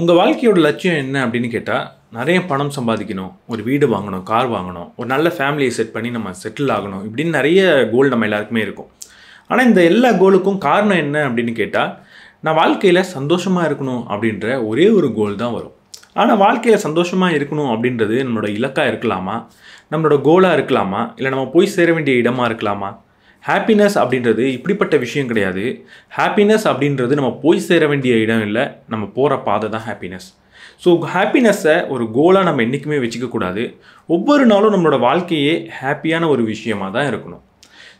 உங்கள் வாழ்க்கையோட லட்சியம் என்ன அப்படின்னு கேட்டால் நிறைய பணம் சம்பாதிக்கணும் ஒரு வீடு வாங்கணும் கார் வாங்கணும் ஒரு நல்ல ஃபேமிலியை செட் பண்ணி நம்ம செட்டில் ஆகணும் இப்படின்னு நிறைய கோல் நம்ம எல்லாருக்குமே இருக்கும் ஆனால் இந்த எல்லா கோலுக்கும் காரணம் என்ன அப்படின்னு கேட்டால் நான் வாழ்க்கையில் சந்தோஷமாக இருக்கணும் அப்படின்ற ஒரே ஒரு கோல் தான் வரும் ஆனால் வாழ்க்கையில் சந்தோஷமாக இருக்கணும் அப்படின்றது நம்மளோட இலக்காக இருக்கலாமா நம்மளோட கோலாக இருக்கலாமா இல்லை நம்ம போய் சேர வேண்டிய இடமா இருக்கலாமா ஹாப்பினஸ் அப்படின்றது இப்படிப்பட்ட விஷயம் கிடையாது ஹாப்பினஸ் அப்படின்றது நம்ம போய் சேர வேண்டிய இடம் இல்லை நம்ம போகிற பாதை தான் ஹாப்பினஸ் ஸோ ஹாப்பினஸ்ஸை ஒரு கோலாக நம்ம என்றைக்குமே வச்சுக்கக்கூடாது ஒவ்வொரு நாளும் நம்மளோட வாழ்க்கையே ஹாப்பியான ஒரு விஷயமாக தான் இருக்கணும்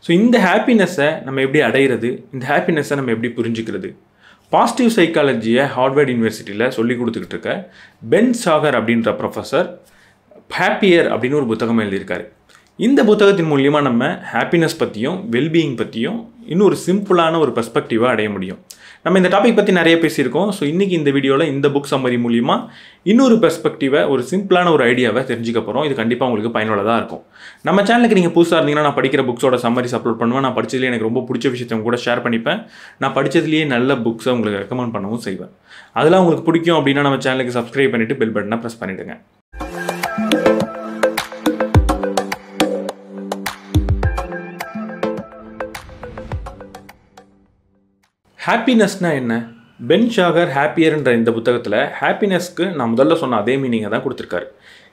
ஸோ இந்த ஹாப்பினஸ்ஸை நம்ம எப்படி அடையிறது இந்த ஹாப்பினஸ்ஸை நம்ம எப்படி புரிஞ்சுக்கிறது பாசிட்டிவ் சைக்காலஜியை ஹார்ட்வேர்ட் யூனிவர்சிட்டியில் சொல்லி கொடுத்துக்கிட்டு இருக்க பென் சாகர் அப்படின்ற ப்ரொஃபஸர் ஹாப்பியர் அப்படின்னு ஒரு புத்தகம் எழுதியிருக்காரு இந்த புத்தகத்தின் மூலியமாக நம்ம ஹாப்பினஸ் பற்றியும் வெல்பீயிங் பற்றியும் இன்னும் ஒரு சிம்பிளான ஒரு பெர்ஸ்பெக்டிவாக அடைய முடியும் நம்ம இந்த டாபிக் பற்றி நிறைய பேசியிருக்கோம் ஸோ இன்றைக்கி இந்த வீடியோவில் இந்த புக் சம்மதி மூலிமா இன்னொரு பெர்ஸ்பெக்டிவை ஒரு சிம்பிளான ஒரு ஐடியாவை தெரிஞ்சுக்க போகிறோம் இது கண்டிப்பாக உங்களுக்கு பயனுள்ளதாக இருக்கும் நம்ம சேனலுக்கு நீங்கள் புதுசாக இருந்தீங்கன்னா நான் படிக்கிற புக்ஸோட சம்மரிஸ் அப்லோட் பண்ணுவேன் நான் படித்ததுலேயே எனக்கு ரொம்ப பிடிச்ச விஷயத்தையும் கூட ஷேர் பண்ணிப்பேன் நான் படித்ததுலேயே நல்ல புக்ஸை உங்களுக்கு ரெக்கமெண்ட் பண்ணவும் செய்வேன் அதெல்லாம் உங்களுக்கு பிடிக்கும் அப்படின்னா நம்ம சேனலுக்கு சப்ஸ்கிரைப் பண்ணிவிட்டு பெல் பட்டனை ப்ரெஸ் பண்ணிவிடுங்க ஹாப்பினஸ்னால் என்ன பென் ஷாகர் ஹாப்பியர்ன்ற இந்த புத்தகத்தில் ஹாப்பினஸ்க்கு நான் முதல்ல சொன்ன அதே மீனிங்கை தான் கொடுத்துருக்காரு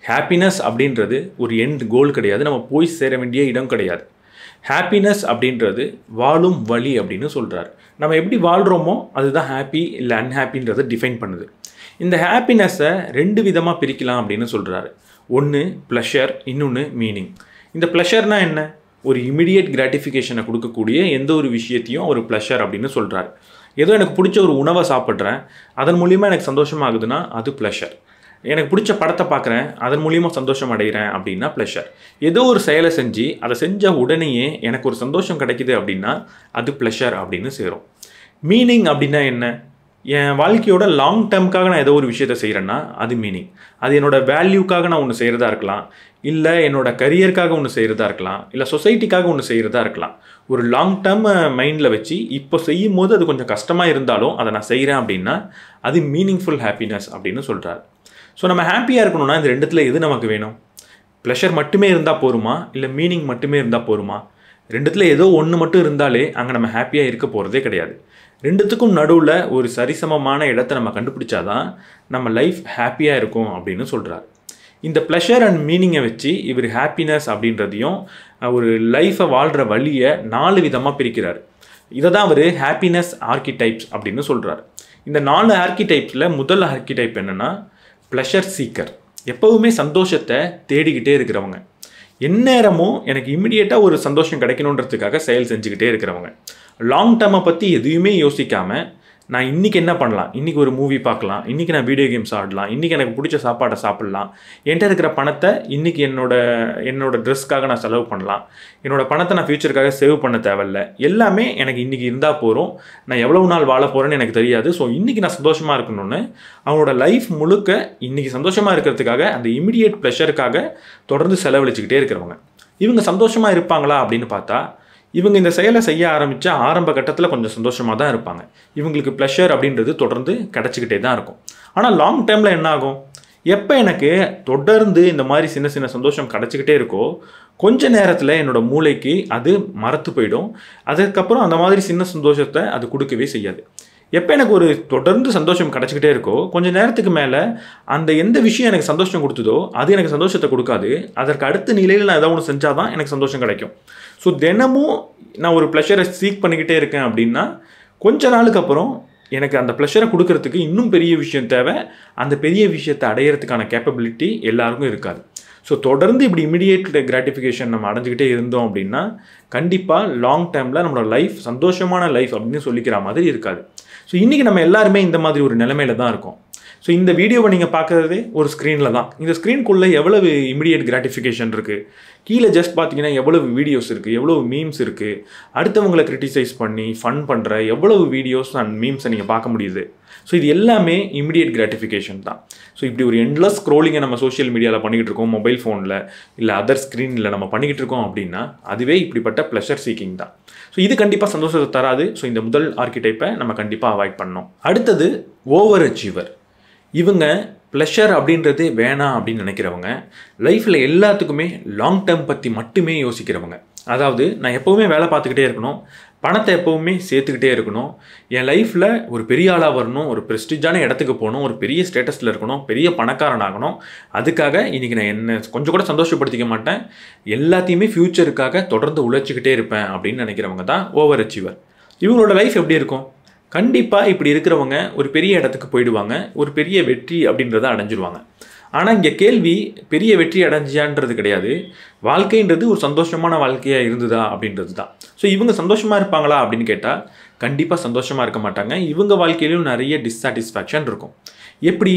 ஹாப்பினஸ் அப்படின்றது ஒரு எண்ட் கோல் கிடையாது நம்ம போய் சேர வேண்டிய இடம் கிடையாது ஹாப்பினஸ் அப்படின்றது வாழும் வழி அப்படின்னு சொல்கிறாரு நம்ம எப்படி வாழ்கிறோமோ அதுதான் ஹாப்பி இல்லை அன்ஹாப்பின்றதை டிஃபைன் பண்ணுது இந்த ஹாப்பினஸ்ஸை ரெண்டு விதமாக பிரிக்கலாம் அப்படின்னு சொல்கிறாரு ஒன்று ப்ளஷர் இன்னொன்று மீனிங் இந்த ப்ளஷர்னால் என்ன ஒரு இமிடியேட் கிராட்டிஃபிகேஷனை கொடுக்கக்கூடிய எந்த ஒரு விஷயத்தையும் ஒரு ப்ளஷர் அப்படின்னு சொல்கிறாரு ஏதோ எனக்கு பிடிச்ச ஒரு உணவை சாப்பிட்றேன் அதன் மூலியமாக எனக்கு சந்தோஷமாகுதுன்னா அது ப்ளஷர் எனக்கு பிடிச்ச படத்தை பார்க்குறேன் அதன் மூலியமாக சந்தோஷம் அடைகிறேன் அப்படின்னா ப்ளஷர் ஏதோ ஒரு செயலை செஞ்சு அதை செஞ்ச உடனேயே எனக்கு ஒரு சந்தோஷம் கிடைக்குது அப்படின்னா அது ப்ளஷர் அப்படின்னு சேரும் மீனிங் அப்படின்னா என்ன என் வாழ்க்கையோட லாங் டேர்முக்காக நான் ஏதோ ஒரு விஷயத்த செய்கிறேன்னா அது மீனிங் அது என்னோடய வேல்யூக்காக நான் ஒன்று செய்கிறதா இருக்கலாம் இல்லை என்னோட கரியருக்காக ஒன்று செய்கிறதா இருக்கலாம் இல்லை சொசைட்டிக்காக ஒன்று செய்கிறதா இருக்கலாம் ஒரு லாங் டேர்ம் மைண்டில் வச்சு இப்போ செய்யும் போது அது கொஞ்சம் கஷ்டமாக இருந்தாலும் அதை நான் செய்கிறேன் அப்படின்னா அது மீனிங்ஃபுல் ஹாப்பினஸ் அப்படின்னு சொல்கிறார் ஸோ நம்ம ஹாப்பியாக இருக்கணும்னா இந்த ரெண்டுத்தில் எது நமக்கு வேணும் ப்ளஷர் மட்டுமே இருந்தால் போருமா இல்லை மீனிங் மட்டுமே இருந்தால் போருமா ரெண்டுத்தில் ஏதோ ஒன்று மட்டும் இருந்தாலே அங்கே நம்ம ஹாப்பியாக இருக்க போகிறதே கிடையாது ரெண்டுத்துக்கும் நடுவில் ஒரு சரிசமமான இடத்த நம்ம கண்டுபிடிச்சாதான் நம்ம லைஃப் ஹாப்பியாக இருக்கும் அப்படின்னு சொல்கிறார் இந்த ப்ளஷர் அண்ட் மீனிங்கை வச்சு இவர் ஹாப்பினஸ் அப்படின்றதையும் ஒரு லைஃப்பை வாழ்கிற வழியை நாலு விதமாக பிரிக்கிறார் இதை தான் அவர் ஹாப்பினஸ் ஆர்கிடைப்ஸ் அப்படின்னு சொல்கிறார் இந்த நாலு ஆர்கிடைப்ஸில் முதல் ஆர்கிடைப் என்னென்னா ப்ளஷர் சீக்கர் எப்போவுமே சந்தோஷத்தை தேடிக்கிட்டே இருக்கிறவங்க எந்நேரமும் எனக்கு இம்மிடியேட்டாக ஒரு சந்தோஷம் கிடைக்கணுன்றதுக்காக செயல் செஞ்சுக்கிட்டே இருக்கிறவங்க லாங் டேர்மை பற்றி எதையுமே யோசிக்காமல் நான் இன்றைக்கி என்ன பண்ணலாம் இன்றைக்கி ஒரு மூவி பார்க்கலாம் இன்றைக்கி நான் வீடியோ கேம்ஸ் ஆடலாம் இன்றைக்கி எனக்கு பிடிச்ச சாப்பாடை சாப்பிட்லாம் என்கிட்ட இருக்கிற பணத்தை இன்றைக்கி என்னோட என்னோடய ட்ரெஸ்க்காக நான் செலவு பண்ணலாம் என்னோடய பணத்தை நான் ஃப்யூச்சருக்காக சேவ் பண்ண தேவையில்ல எல்லாமே எனக்கு இன்றைக்கி இருந்தால் போகிறோம் நான் எவ்வளோ நாள் வாழ போகிறேன்னு எனக்கு தெரியாது ஸோ இன்றைக்கி நான் சந்தோஷமாக இருக்கணும்னு அவனோட லைஃப் முழுக்க இன்றைக்கி சந்தோஷமாக இருக்கிறதுக்காக அந்த இமிடியேட் ப்ளஷருக்காக தொடர்ந்து செலவழிச்சுக்கிட்டே இருக்கிறவங்க இவங்க சந்தோஷமாக இருப்பாங்களா அப்படின்னு பார்த்தா இவங்க இந்த செயலை செய்ய ஆரம்பித்தா ஆரம்ப கட்டத்தில் கொஞ்சம் சந்தோஷமாக தான் இருப்பாங்க இவங்களுக்கு ப்ளஷர் அப்படின்றது தொடர்ந்து கிடச்சிக்கிட்டே தான் இருக்கும் ஆனால் லாங் டேர்மில் என்ன ஆகும் எப்போ எனக்கு தொடர்ந்து இந்த மாதிரி சின்ன சின்ன சந்தோஷம் கிடச்சிக்கிட்டே இருக்கோ கொஞ்ச நேரத்தில் என்னோடய மூளைக்கு அது மறத்து போயிடும் அதுக்கப்புறம் அந்த மாதிரி சின்ன சந்தோஷத்தை அது கொடுக்கவே செய்யாது எப்போ எனக்கு ஒரு தொடர்ந்து சந்தோஷம் கிடச்சிக்கிட்டே இருக்கோ கொஞ்சம் நேரத்துக்கு மேலே அந்த எந்த விஷயம் எனக்கு சந்தோஷம் கொடுத்ததோ அது எனக்கு சந்தோஷத்தை கொடுக்காது அதற்கு அடுத்த நிலையில் நான் ஏதாவது ஒன்று செஞ்சால் தான் எனக்கு சந்தோஷம் கிடைக்கும் ஸோ தினமும் நான் ஒரு ப்ளஷரை சீக் பண்ணிக்கிட்டே இருக்கேன் அப்படின்னா கொஞ்ச நாளுக்கு அப்புறம் எனக்கு அந்த ப்ளஷரை கொடுக்கறதுக்கு இன்னும் பெரிய விஷயம் தேவை அந்த பெரிய விஷயத்தை அடையிறதுக்கான கேப்பபிலிட்டி எல்லாருக்கும் இருக்காது ஸோ தொடர்ந்து இப்படி இமீடியேட் கிராட்டிஃபிகேஷன் நம்ம அடைஞ்சிக்கிட்டே இருந்தோம் அப்படின்னா கண்டிப்பாக லாங் டைமில் நம்மளோட லைஃப் சந்தோஷமான லைஃப் அப்படின்னு சொல்லிக்கிற மாதிரி இருக்காது ஸோ இன்றைக்கி நம்ம எல்லாருமே இந்த மாதிரி ஒரு நிலைமையில தான் இருக்கோம் ஸோ இந்த வீடியோவை நீங்கள் பார்க்குறது ஒரு ஸ்க்ரீனில் தான் இந்த ஸ்க்ரீன்குள்ளே எவ்வளவு இமீடியட் கிராட்டிஃபிகேஷன் இருக்குது கீழே ஜஸ்ட் பார்த்தீங்கன்னா எவ்வளவு வீடியோஸ் இருக்குது எவ்வளவு மீம்ஸ் இருக்குது அடுத்தவங்களை கிரிட்டிசைஸ் பண்ணி ஃபன் பண்ணுற எவ்வளவு வீடியோஸ் அண்ட் மீம்ஸை நீங்கள் பார்க்க முடியுது ஸோ இது எல்லாமே இமிடியட் கிராட்டிஃபிகேஷன் தான் ஸோ இப்படி ஒரு எண்ட்லஸ் ஸ்க்ரோலிங்கை நம்ம சோஷியல் மீடியாவில் பண்ணிக்கிட்டு இருக்கோம் மொபைல் ஃபோனில் இல்லை அதர் ஸ்க்ரீனில் நம்ம பண்ணிக்கிட்டு இருக்கோம் அப்படின்னா அதுவே இப்படிப்பட்ட ப்ளஷர் சீக்கிங் தான் ஸோ இது கண்டிப்பாக சந்தோஷத்தை தராது ஸோ இந்த முதல் ஆர்கிடைப்பை நம்ம கண்டிப்பாக அவாய்ட் பண்ணோம் அடுத்தது ஓவர் அச்சீவர் இவங்க ப்ளஷர் அப்படின்றது வேணாம் அப்படின்னு நினைக்கிறவங்க லைஃப்பில் எல்லாத்துக்குமே லாங் டேர்ம் பற்றி மட்டுமே யோசிக்கிறவங்க அதாவது நான் எப்போவுமே வேலை பார்த்துக்கிட்டே இருக்கணும் பணத்தை எப்போவுமே சேர்த்துக்கிட்டே இருக்கணும் என் லைஃப்பில் ஒரு பெரிய ஆளாக வரணும் ஒரு ப்ரெஸ்டிஜான இடத்துக்கு போகணும் ஒரு பெரிய ஸ்டேட்டஸில் இருக்கணும் பெரிய பணக்காரன் ஆகணும் அதுக்காக இன்றைக்கி நான் என்ன கொஞ்சம் கூட சந்தோஷப்படுத்திக்க மாட்டேன் எல்லாத்தையுமே ஃப்யூச்சருக்காக தொடர்ந்து உழைச்சிக்கிட்டே இருப்பேன் அப்படின்னு நினைக்கிறவங்க தான் ஓவர் அச்சீவர் இவங்களோட லைஃப் எப்படி இருக்கும் கண்டிப்பாக இப்படி இருக்கிறவங்க ஒரு பெரிய இடத்துக்கு போயிடுவாங்க ஒரு பெரிய வெற்றி அப்படின்றத அடைஞ்சிருவாங்க ஆனால் இங்கே கேள்வி பெரிய வெற்றி அடைஞ்சியான்றது கிடையாது வாழ்க்கைன்றது ஒரு சந்தோஷமான வாழ்க்கையாக இருந்ததா அப்படின்றது தான் ஸோ இவங்க சந்தோஷமாக இருப்பாங்களா அப்படின்னு கேட்டால் கண்டிப்பாக சந்தோஷமாக இருக்க மாட்டாங்க இவங்க வாழ்க்கையிலும் நிறைய டிஸ்சாட்டிஸ்ஃபேக்ஷன் இருக்கும் எப்படி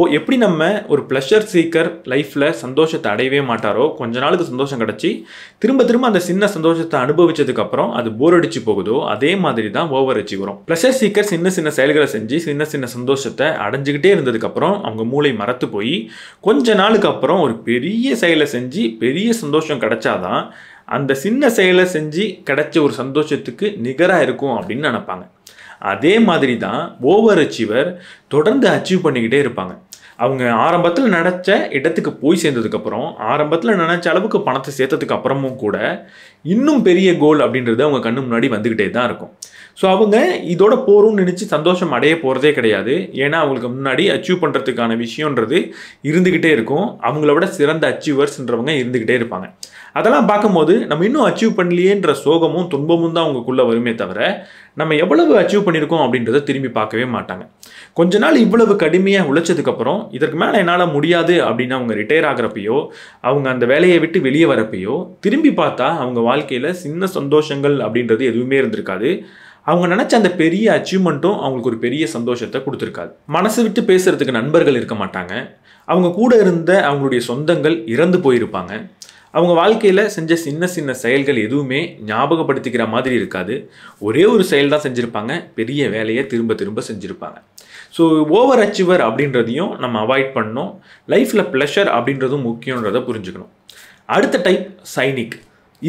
ஓ எப்படி நம்ம ஒரு ப்ளஷர் சீக்கர் லைஃப்பில் சந்தோஷத்தை அடையவே மாட்டாரோ கொஞ்ச நாளுக்கு சந்தோஷம் கிடச்சி திரும்ப திரும்ப அந்த சின்ன சந்தோஷத்தை அனுபவிச்சதுக்கப்புறம் அது போர் அடிச்சு போகுதோ அதே மாதிரி தான் ஓவர் அச்சீவரும் ப்ளஷர் சீக்கர் சின்ன சின்ன செயல்களை செஞ்சு சின்ன சின்ன சந்தோஷத்தை அடைஞ்சிக்கிட்டே இருந்ததுக்கப்புறம் அவங்க மூளை மறத்து போய் கொஞ்ச நாளுக்கு அப்புறம் ஒரு பெரிய செயலை செஞ்சு பெரிய சந்தோஷம் கிடச்சாதான் அந்த சின்ன செயலை செஞ்சு கிடைச்ச ஒரு சந்தோஷத்துக்கு நிகராக இருக்கும் அப்படின்னு நினப்பாங்க அதே மாதிரி தான் ஓவர் அச்சீவர் தொடர்ந்து அச்சீவ் பண்ணிக்கிட்டே இருப்பாங்க அவங்க ஆரம்பத்தில் நினச்ச இடத்துக்கு போய் சேர்ந்ததுக்கப்புறம் ஆரம்பத்தில் நினச்ச அளவுக்கு பணத்தை சேர்த்ததுக்கு அப்புறமும் கூட இன்னும் பெரிய கோல் அப்படின்றது அவங்க கண்ணு முன்னாடி வந்துக்கிட்டே தான் இருக்கும் ஸோ அவங்க இதோட போகிறோம்னு நினச்சி சந்தோஷம் அடைய போகிறதே கிடையாது ஏன்னா அவங்களுக்கு முன்னாடி அச்சீவ் பண்ணுறதுக்கான விஷயன்றது இருந்துக்கிட்டே இருக்கும் அவங்களோட சிறந்த அச்சீவர்ஸ்ன்றவங்க இருந்துக்கிட்டே இருப்பாங்க அதெல்லாம் பார்க்கும்போது நம்ம இன்னும் அச்சீவ் பண்ணலையேன்ற சோகமும் துன்பமும் தான் அவங்களுக்குள்ளே வருமே தவிர நம்ம எவ்வளவு அச்சீவ் பண்ணியிருக்கோம் அப்படின்றத திரும்பி பார்க்கவே மாட்டாங்க கொஞ்ச நாள் இவ்வளவு கடுமையாக உழைச்சதுக்கப்புறம் இதற்கு மேலே என்னால் முடியாது அப்படின்னு அவங்க ரிட்டையர் ஆகிறப்பையோ அவங்க அந்த வேலையை விட்டு வெளியே வரப்பையோ திரும்பி பார்த்தா அவங்க வாழ்க்கையில் சின்ன சந்தோஷங்கள் அப்படின்றது எதுவுமே இருந்திருக்காது அவங்க நினச்ச அந்த பெரிய அச்சீவ்மெண்ட்டும் அவங்களுக்கு ஒரு பெரிய சந்தோஷத்தை கொடுத்துருக்காது மனசு விட்டு பேசுகிறதுக்கு நண்பர்கள் இருக்க மாட்டாங்க அவங்க கூட இருந்த அவங்களுடைய சொந்தங்கள் இறந்து போயிருப்பாங்க அவங்க வாழ்க்கையில் செஞ்ச சின்ன சின்ன செயல்கள் எதுவுமே ஞாபகப்படுத்திக்கிற மாதிரி இருக்காது ஒரே ஒரு செயல் தான் செஞ்சுருப்பாங்க பெரிய வேலையை திரும்ப திரும்ப செஞ்சுருப்பாங்க ஸோ ஓவர் அச்சீவர் அப்படின்றதையும் நம்ம அவாய்ட் பண்ணணும் லைஃப்பில் ப்ளஷர் அப்படின்றதும் முக்கியன்றதை புரிஞ்சுக்கணும் அடுத்த டைப் சைனிக்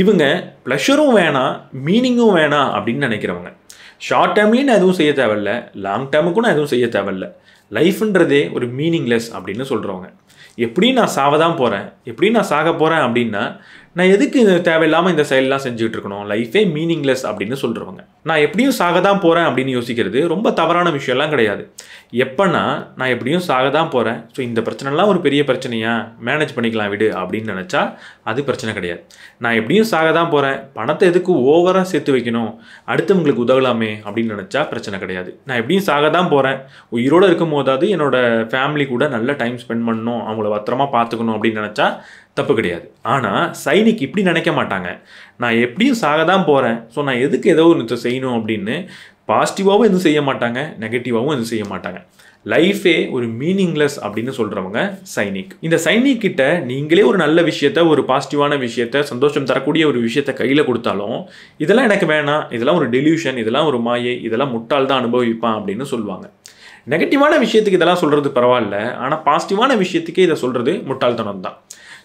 இவங்க ப்ளஷரும் வேணாம் மீனிங்கும் வேணாம் அப்படின்னு நினைக்கிறவங்க ஷார்ட் டேர்ம்லேயும் நான் எதுவும் செய்ய தேவையில்ல லாங் டேர்முக்கும் நான் எதுவும் செய்ய தேவையில்ல லைஃப்ன்றதே ஒரு மீனிங்லெஸ் அப்படின்னு சொல்கிறவங்க எப்படியும் நான் சாவதான் தான் போகிறேன் எப்படியும் நான் சாக போகிறேன் அப்படின்னா நான் எதுக்கு இது தேவையில்லாமல் இந்த செயலெலாம் செஞ்சுட்டு இருக்கணும் லைஃபே மீனிங்லெஸ் அப்படின்னு சொல்கிறவங்க நான் எப்படியும் சாக தான் போகிறேன் அப்படின்னு யோசிக்கிறது ரொம்ப தவறான விஷயம்லாம் கிடையாது எப்போனா நான் எப்படியும் சாக தான் போகிறேன் ஸோ இந்த பிரச்சனைலாம் ஒரு பெரிய பிரச்சனையாக மேனேஜ் பண்ணிக்கலாம் விடு அப்படின்னு நினச்சா அது பிரச்சனை கிடையாது நான் எப்படியும் சாக தான் போகிறேன் பணத்தை எதுக்கு ஓவராக சேர்த்து வைக்கணும் அடுத்தவங்களுக்கு உதவலாமே அப்படின்னு நினச்சா பிரச்சனை கிடையாது நான் எப்படியும் சாக தான் போகிறேன் உயிரோடு இருக்கும் போதாவது என்னோடய ஃபேமிலி கூட நல்ல டைம் ஸ்பெண்ட் பண்ணணும் அவங்கள பத்திரமா பார்த்துக்கணும் அப்படின்னு நினச்சா தப்பு கிடையாது ஆனால் சைனிக் இப்படி நினைக்க மாட்டாங்க நான் எப்படியும் சாக தான் போகிறேன் ஸோ நான் எதுக்கு ஏதோ ஒன்று செய்யணும் அப்படின்னு பாசிட்டிவாகவும் எதுவும் செய்ய மாட்டாங்க நெகட்டிவாகவும் எதுவும் செய்ய மாட்டாங்க லைஃபே ஒரு மீனிங்லெஸ் அப்படின்னு சொல்கிறவங்க சைனிக் இந்த சைனிக் கிட்ட நீங்களே ஒரு நல்ல விஷயத்த ஒரு பாசிட்டிவான விஷயத்த சந்தோஷம் தரக்கூடிய ஒரு விஷயத்த கையில் கொடுத்தாலும் இதெல்லாம் எனக்கு வேணாம் இதெல்லாம் ஒரு டெலியூஷன் இதெல்லாம் ஒரு மாயை இதெல்லாம் முட்டால் தான் அனுபவிப்பான் அப்படின்னு சொல்லுவாங்க நெகட்டிவான விஷயத்துக்கு இதெல்லாம் சொல்கிறது பரவாயில்ல ஆனால் பாசிட்டிவான விஷயத்துக்கே இதை சொல்கிறது முட்டாள்தனம் தான்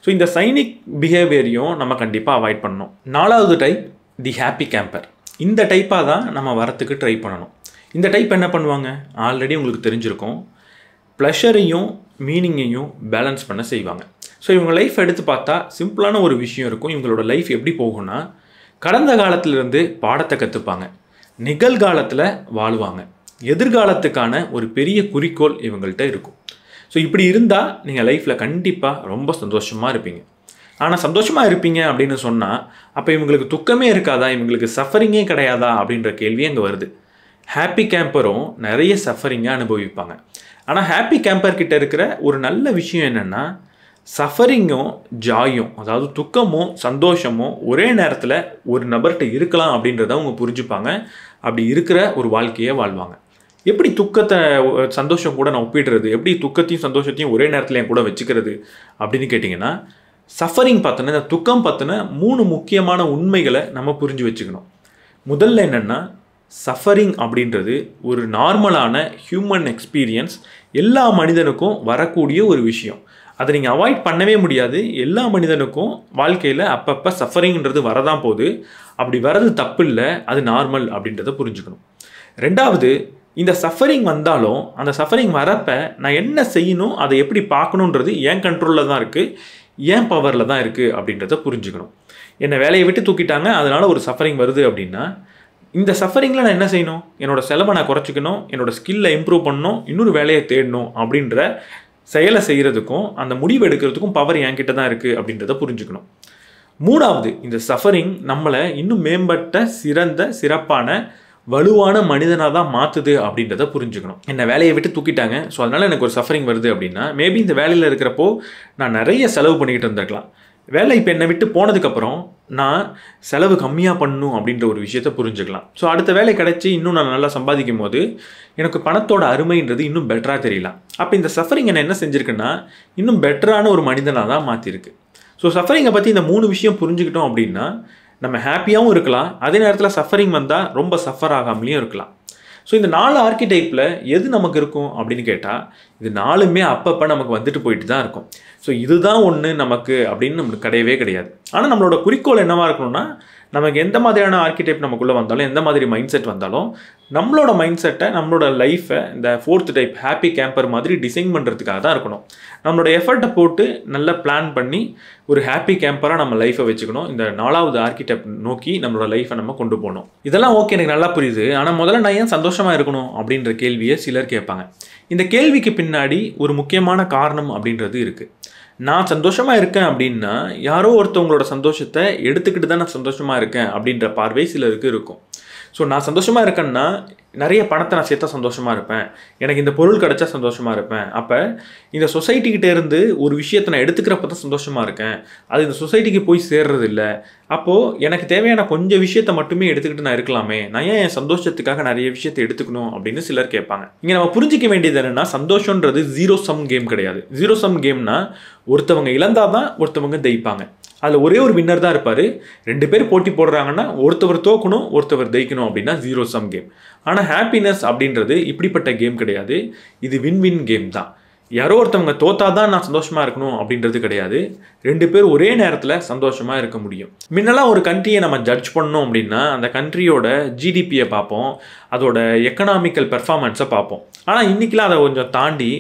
ஸோ இந்த சைனிக் பிஹேவியரையும் நம்ம கண்டிப்பாக அவாய்ட் பண்ணணும் நாலாவது டைப் தி ஹாப்பி கேம்பர் இந்த டைப்பாக தான் நம்ம வரத்துக்கு ட்ரை பண்ணணும் இந்த டைப் என்ன பண்ணுவாங்க ஆல்ரெடி உங்களுக்கு தெரிஞ்சிருக்கும் ப்ளஷரையும் மீனிங்கையும் பேலன்ஸ் பண்ண செய்வாங்க ஸோ இவங்க லைஃப் எடுத்து பார்த்தா சிம்பிளான ஒரு விஷயம் இருக்கும் இவங்களோட லைஃப் எப்படி போகும்னா கடந்த காலத்திலிருந்து பாடத்தை கற்றுப்பாங்க நிகழ்காலத்தில் வாழ்வாங்க எதிர்காலத்துக்கான ஒரு பெரிய குறிக்கோள் இவங்கள்ட்ட இருக்கும் ஸோ இப்படி இருந்தால் நீங்கள் லைஃப்பில் கண்டிப்பாக ரொம்ப சந்தோஷமாக இருப்பீங்க ஆனால் சந்தோஷமாக இருப்பீங்க அப்படின்னு சொன்னால் அப்போ இவங்களுக்கு துக்கமே இருக்காதா இவங்களுக்கு சஃபரிங்கே கிடையாதா அப்படின்ற கேள்வியே அங்கே வருது ஹாப்பி கேம்பரும் நிறைய சஃபரிங்காக அனுபவிப்பாங்க ஆனால் ஹாப்பி கேம்பர் கிட்ட இருக்கிற ஒரு நல்ல விஷயம் என்னென்னா சஃபரிங்கும் ஜாயும் அதாவது துக்கமும் சந்தோஷமும் ஒரே நேரத்தில் ஒரு நபர்கிட்ட இருக்கலாம் அப்படின்றத அவங்க புரிஞ்சுப்பாங்க அப்படி இருக்கிற ஒரு வாழ்க்கையை வாழ்வாங்க எப்படி துக்கத்தை சந்தோஷம் கூட நான் ஒப்பிடுறது எப்படி துக்கத்தையும் சந்தோஷத்தையும் ஒரே நேரத்தில் என் கூட வச்சுக்கிறது அப்படின்னு கேட்டிங்கன்னா சஃபரிங் பார்த்தோன்னா இந்த துக்கம் பார்த்தோன்னா மூணு முக்கியமான உண்மைகளை நம்ம புரிஞ்சு வச்சுக்கணும் முதல்ல என்னென்னா சஃபரிங் அப்படின்றது ஒரு நார்மலான ஹியூமன் எக்ஸ்பீரியன்ஸ் எல்லா மனிதனுக்கும் வரக்கூடிய ஒரு விஷயம் அதை நீங்கள் அவாய்ட் பண்ணவே முடியாது எல்லா மனிதனுக்கும் வாழ்க்கையில் அப்பப்போ சஃபரிங்கிறது வரதான் போகுது அப்படி வர்றது தப்பு இல்லை அது நார்மல் அப்படின்றத புரிஞ்சுக்கணும் ரெண்டாவது இந்த சஃபரிங் வந்தாலும் அந்த சஃபரிங் வரப்ப நான் என்ன செய்யணும் அதை எப்படி பார்க்கணுன்றது என் கண்ட்ரோலில் தான் இருக்குது ஏன் பவரில் தான் இருக்குது அப்படின்றத புரிஞ்சுக்கணும் என்னை வேலையை விட்டு தூக்கிட்டாங்க அதனால் ஒரு சஃபரிங் வருது அப்படின்னா இந்த சஃபரிங்கில் நான் என்ன செய்யணும் என்னோடய செலவை நான் குறைச்சிக்கணும் என்னோடய ஸ்கில்லை இம்ப்ரூவ் பண்ணணும் இன்னொரு வேலையை தேடணும் அப்படின்ற செயலை செய்கிறதுக்கும் அந்த முடிவு எடுக்கிறதுக்கும் பவர் என்கிட்ட தான் இருக்குது அப்படின்றத புரிஞ்சுக்கணும் மூணாவது இந்த சஃபரிங் நம்மளை இன்னும் மேம்பட்ட சிறந்த சிறப்பான வலுவான மனிதனாக தான் மாற்றுது அப்படின்றத புரிஞ்சுக்கணும் என்னை வேலையை விட்டு தூக்கிட்டாங்க ஸோ அதனால் எனக்கு ஒரு சஃபரிங் வருது அப்படின்னா மேபி இந்த வேலையில் இருக்கிறப்போ நான் நிறைய செலவு பண்ணிக்கிட்டு இருந்திருக்கலாம் வேலை இப்போ என்னை விட்டு போனதுக்கப்புறம் நான் செலவு கம்மியாக பண்ணணும் அப்படின்ற ஒரு விஷயத்த புரிஞ்சுக்கலாம் ஸோ அடுத்த வேலை கிடச்சி இன்னும் நான் நல்லா சம்பாதிக்கும் போது எனக்கு பணத்தோட அருமைன்றது இன்னும் பெட்டராக தெரியலாம் அப்போ இந்த சஃபரிங் என்னை என்ன செஞ்சுருக்குன்னா இன்னும் பெட்டரான ஒரு மனிதனாக தான் மாற்றிருக்கு ஸோ சஃபரிங்கை பற்றி இந்த மூணு விஷயம் புரிஞ்சுக்கிட்டோம் அப்படின்னா நம்ம ஹாப்பியாகவும் இருக்கலாம் அதே நேரத்தில் சஃபரிங் வந்தால் ரொம்ப சஃபர் ஆகாமலேயும் இருக்கலாம் ஸோ இந்த நாலு ஆர்கிடைப்பில் எது நமக்கு இருக்கும் அப்படின்னு கேட்டால் இது நாலுமே அப்பப்போ நமக்கு வந்துட்டு போயிட்டு தான் இருக்கும் ஸோ இதுதான் ஒன்று நமக்கு அப்படின்னு நம்மளுக்கு கிடையவே கிடையாது ஆனால் நம்மளோட குறிக்கோள் என்னவாக இருக்கணும்னா நமக்கு எந்த மாதிரியான ஆர்கிடெக்ட் நமக்குள்ளே வந்தாலும் எந்த மாதிரி மைண்ட் செட் வந்தாலும் நம்மளோட மைண்ட் செட்டை நம்மளோட லைஃப்பை இந்த ஃபோர்த் டைப் ஹாப்பி கேம்பர் மாதிரி டிசைன் பண்ணுறதுக்காக தான் இருக்கணும் நம்மளோட எஃபர்ட்டை போட்டு நல்லா பிளான் பண்ணி ஒரு ஹாப்பி கேம்பராக நம்ம லைஃப்பை வச்சுக்கணும் இந்த நாலாவது ஆர்கிடெக்ட் நோக்கி நம்மளோட லைஃப்பை நம்ம கொண்டு போகணும் இதெல்லாம் ஓகே எனக்கு நல்லா புரியுது ஆனால் முதல்ல நான் ஏன் சந்தோஷமாக இருக்கணும் அப்படின்ற கேள்வியை சிலர் கேட்பாங்க இந்த கேள்விக்கு பின்னாடி ஒரு முக்கியமான காரணம் அப்படின்றது இருக்குது நான் சந்தோஷமாக இருக்கேன் அப்படின்னா யாரோ ஒருத்தவங்களோட சந்தோஷத்தை எடுத்துக்கிட்டு தான் நான் சந்தோஷமாக இருக்கேன் அப்படின்ற பார்வை சிலருக்கு இருக்கும் ஸோ நான் சந்தோஷமாக இருக்கேன்னா நிறைய பணத்தை நான் சேர்த்தா சந்தோஷமாக இருப்பேன் எனக்கு இந்த பொருள் கிடச்சா சந்தோஷமாக இருப்பேன் அப்போ இந்த சொசைட்டிக்கிட்டே இருந்து ஒரு விஷயத்தை நான் எடுத்துக்கிறப்ப தான் சந்தோஷமாக இருக்கேன் அது இந்த சொசைட்டிக்கு போய் சேர்றது இல்லை அப்போது எனக்கு தேவையான கொஞ்சம் விஷயத்தை மட்டுமே எடுத்துக்கிட்டு நான் இருக்கலாமே நான் ஏன் என் சந்தோஷத்துக்காக நிறைய விஷயத்தை எடுத்துக்கணும் அப்படின்னு சிலர் கேட்பாங்க இங்கே நம்ம புரிஞ்சிக்க வேண்டியது என்னென்னா சந்தோஷன்றது ஜீரோ சம் கேம் கிடையாது ஜீரோ சம் கேம்னால் ஒருத்தவங்க இழந்தால் தான் ஒருத்தவங்க ஜெயிப்பாங்க அதில் ஒரே ஒரு வின்னர் தான் இருப்பார் ரெண்டு பேர் போட்டி போடுறாங்கன்னா ஒருத்தவர் தோக்கணும் ஒருத்தவர் ஜெயிக்கணும் அப்படின்னா ஜீரோ சம் கேம் ஆனால் ஹாப்பினஸ் அப்படின்றது இப்படிப்பட்ட கேம் கிடையாது இது வின் வின் கேம் தான் யாரோ ஒருத்தவங்க தோத்தா தான் நான் சந்தோஷமாக இருக்கணும் அப்படின்றது கிடையாது ரெண்டு பேர் ஒரே நேரத்தில் சந்தோஷமாக இருக்க முடியும் முன்னெல்லாம் ஒரு கண்ட்ரியை நம்ம ஜட்ஜ் பண்ணோம் அப்படின்னா அந்த கண்ட்ரியோட ஜிடிபியை பார்ப்போம் அதோட எக்கனாமிக்கல் பெர்ஃபார்மன்ஸை பார்ப்போம் ஆனால் இன்றைக்கெலாம் அதை கொஞ்சம் தாண்டி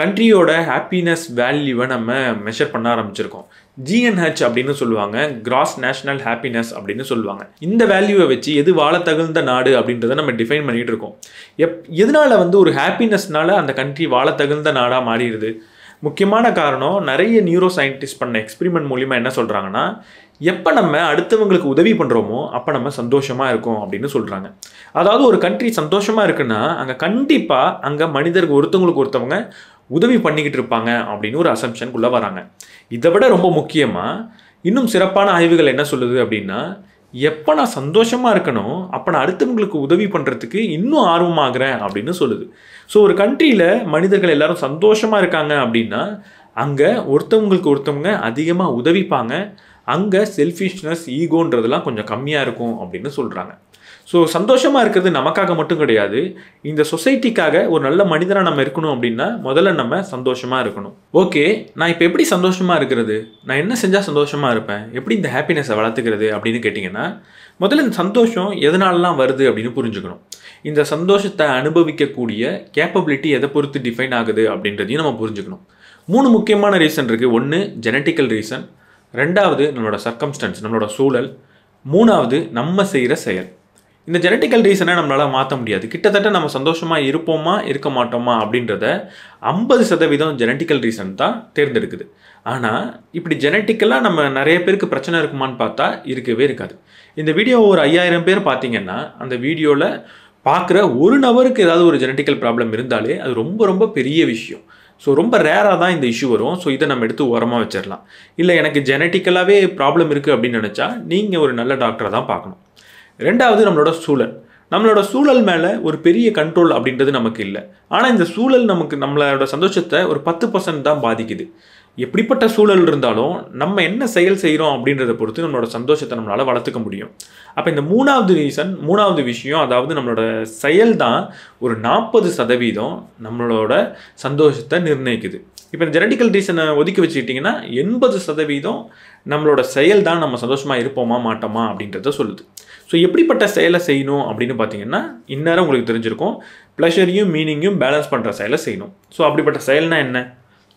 கண்ட்ரியோட ஹாப்பினஸ் வேல்யூவை நம்ம மெஷர் பண்ண ஆரம்பிச்சிருக்கோம் ஜிஎன்ஹெச் அப்படின்னு சொல்லுவாங்க கிராஸ் நேஷனல் ஹாப்பினஸ் அப்படின்னு சொல்லுவாங்க இந்த வேல்யூவை வச்சு எது வாழ தகுந்த நாடு அப்படின்றத நம்ம டிஃபைன் பண்ணிகிட்டு இருக்கோம் எப் எதனால் வந்து ஒரு ஹாப்பினஸ்னால அந்த கண்ட்ரி வாழ தகுந்த நாடாக மாறிடுது முக்கியமான காரணம் நிறைய நியூரோ சயின்டிஸ்ட் பண்ண எக்ஸ்பிரிமெண்ட் மூலிமா என்ன சொல்கிறாங்கன்னா எப்போ நம்ம அடுத்தவங்களுக்கு உதவி பண்ணுறோமோ அப்போ நம்ம சந்தோஷமாக இருக்கோம் அப்படின்னு சொல்கிறாங்க அதாவது ஒரு கண்ட்ரி சந்தோஷமாக இருக்குன்னா அங்கே கண்டிப்பாக அங்கே மனிதர்கள் ஒருத்தவங்களுக்கு ஒருத்தவங்க உதவி பண்ணிக்கிட்டு இருப்பாங்க அப்படின்னு ஒரு அசம்ஷனுக்குள்ளே வராங்க இதை விட ரொம்ப முக்கியமாக இன்னும் சிறப்பான ஆய்வுகள் என்ன சொல்லுது அப்படின்னா எப்போ நான் சந்தோஷமாக இருக்கணும் அப்போ நான் அடுத்தவங்களுக்கு உதவி பண்ணுறதுக்கு இன்னும் ஆர்வமாகிறேன் அப்படின்னு சொல்லுது ஸோ ஒரு கண்ட்ரியில் மனிதர்கள் எல்லாரும் சந்தோஷமாக இருக்காங்க அப்படின்னா அங்கே ஒருத்தவங்களுக்கு ஒருத்தவங்க அதிகமாக உதவிப்பாங்க அங்கே செல்ஃபிஷ்னஸ் ஈகோன்றதெல்லாம் கொஞ்சம் கம்மியாக இருக்கும் அப்படின்னு சொல்கிறாங்க ஸோ சந்தோஷமாக இருக்கிறது நமக்காக மட்டும் கிடையாது இந்த சொசைட்டிக்காக ஒரு நல்ல மனிதனாக நம்ம இருக்கணும் அப்படின்னா முதல்ல நம்ம சந்தோஷமாக இருக்கணும் ஓகே நான் இப்போ எப்படி சந்தோஷமாக இருக்கிறது நான் என்ன செஞ்சால் சந்தோஷமாக இருப்பேன் எப்படி இந்த ஹாப்பினஸை வளர்த்துக்கிறது அப்படின்னு கேட்டிங்கன்னா முதல்ல இந்த சந்தோஷம் எதனாலலாம் வருது அப்படின்னு புரிஞ்சுக்கணும் இந்த சந்தோஷத்தை அனுபவிக்கக்கூடிய கேப்பபிலிட்டி எதை பொறுத்து டிஃபைன் ஆகுது அப்படின்றதையும் நம்ம புரிஞ்சுக்கணும் மூணு முக்கியமான ரீசன் இருக்குது ஒன்று ஜெனட்டிக்கல் ரீசன் ரெண்டாவது நம்மளோட சர்க்கம்ஸ்டன்ஸ் நம்மளோட சூழல் மூணாவது நம்ம செய்கிற செயல் இந்த ஜெனட்டிக்கல் ரீசனை நம்மளால் மாற்ற முடியாது கிட்டத்தட்ட நம்ம சந்தோஷமாக இருப்போமா இருக்க மாட்டோமா அப்படின்றத ஐம்பது சதவீதம் ஜெனட்டிக்கல் ரீசன் தான் தேர்ந்தெடுக்குது ஆனால் இப்படி ஜெனட்டிக்கலாக நம்ம நிறைய பேருக்கு பிரச்சனை இருக்குமான்னு பார்த்தா இருக்கவே இருக்காது இந்த வீடியோ ஒரு ஐயாயிரம் பேர் பார்த்தீங்கன்னா அந்த வீடியோவில் பார்க்குற ஒரு நபருக்கு ஏதாவது ஒரு ஜெனட்டிக்கல் ப்ராப்ளம் இருந்தாலே அது ரொம்ப ரொம்ப பெரிய விஷயம் ஸோ ரொம்ப ரேராக தான் இந்த இஷ்யூ வரும் ஸோ இதை நம்ம எடுத்து ஓரமாக வச்சிடலாம் இல்லை எனக்கு ஜெனட்டிக்கலாகவே ப்ராப்ளம் இருக்குது அப்படின்னு நினச்சா நீங்கள் ஒரு நல்ல டாக்டரை தான் பார்க்கணும் ரெண்டாவது நம்மளோட சூழல் நம்மளோட சூழல் மேலே ஒரு பெரிய கண்ட்ரோல் அப்படின்றது நமக்கு இல்லை ஆனால் இந்த சூழல் நமக்கு நம்மளோட சந்தோஷத்தை ஒரு பத்து பர்சன்ட் தான் பாதிக்குது எப்படிப்பட்ட சூழல் இருந்தாலும் நம்ம என்ன செயல் செய்கிறோம் அப்படின்றத பொறுத்து நம்மளோட சந்தோஷத்தை நம்மளால் வளர்த்துக்க முடியும் அப்போ இந்த மூணாவது ரீசன் மூணாவது விஷயம் அதாவது நம்மளோட செயல் தான் ஒரு நாற்பது சதவீதம் நம்மளோட சந்தோஷத்தை நிர்ணயிக்குது இப்போ இந்த ஜெனடிக்கல் ரீசனை ஒதுக்கி வச்சுக்கிட்டிங்கன்னா எண்பது சதவீதம் நம்மளோட செயல் தான் நம்ம சந்தோஷமாக இருப்போமா மாட்டோமா அப்படின்றத சொல்லுது ஸோ எப்படிப்பட்ட செயலை செய்யணும் அப்படின்னு பார்த்தீங்கன்னா இந்நேரம் உங்களுக்கு தெரிஞ்சிருக்கும் ப்ளஷரையும் மீனிங்கும் பேலன்ஸ் பண்ணுற செயலை செய்யணும் ஸோ அப்படிப்பட்ட செயல்னா என்ன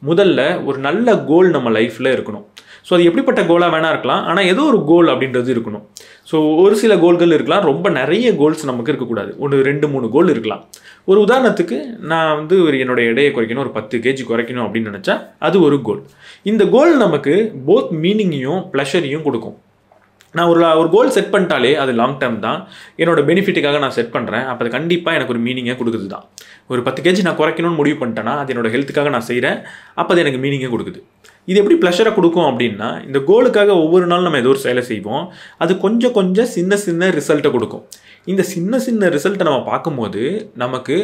முதல்ல ஒரு நல்ல கோல் நம்ம லைஃப்பில் இருக்கணும் ஸோ அது எப்படிப்பட்ட கோலாக வேணா இருக்கலாம் ஆனால் ஏதோ ஒரு கோல் அப்படின்றது இருக்கணும் ஸோ ஒரு சில கோல்கள் இருக்கலாம் ரொம்ப நிறைய கோல்ஸ் நமக்கு இருக்கக்கூடாது ஒன்று ரெண்டு மூணு கோல் இருக்கலாம் ஒரு உதாரணத்துக்கு நான் வந்து ஒரு என்னோட இடையை குறைக்கணும் ஒரு பத்து கேஜி குறைக்கணும் அப்படின்னு நினச்சா அது ஒரு கோல் இந்த கோல் நமக்கு போத் மீனிங்கையும் ப்ளஷரையும் கொடுக்கும் நான் ஒரு ஒரு கோல் செட் பண்ணிட்டாலே அது லாங் டேர்ம் தான் என்னோட பெனிஃபிட்டுக்காக நான் செட் பண்ணுறேன் அப்போ அது கண்டிப்பாக எனக்கு ஒரு மீனிங்கை கொடுக்குது தான் ஒரு பத்து கேஜி நான் குறைக்கணும்னு முடிவு பண்ணிட்டேன்னா அது என்னோட ஹெல்த்துக்காக நான் செய்கிறேன் அப்போ அது எனக்கு மீனிங்கை கொடுக்குது இது எப்படி ப்ளஷரை கொடுக்கும் அப்படின்னா இந்த கோலுக்காக ஒவ்வொரு நாள் நம்ம ஏதோ ஒரு செயலை செய்வோம் அது கொஞ்சம் கொஞ்சம் சின்ன சின்ன ரிசல்ட்டை கொடுக்கும் இந்த சின்ன சின்ன ரிசல்ட்டை நம்ம பார்க்கும்போது நமக்கு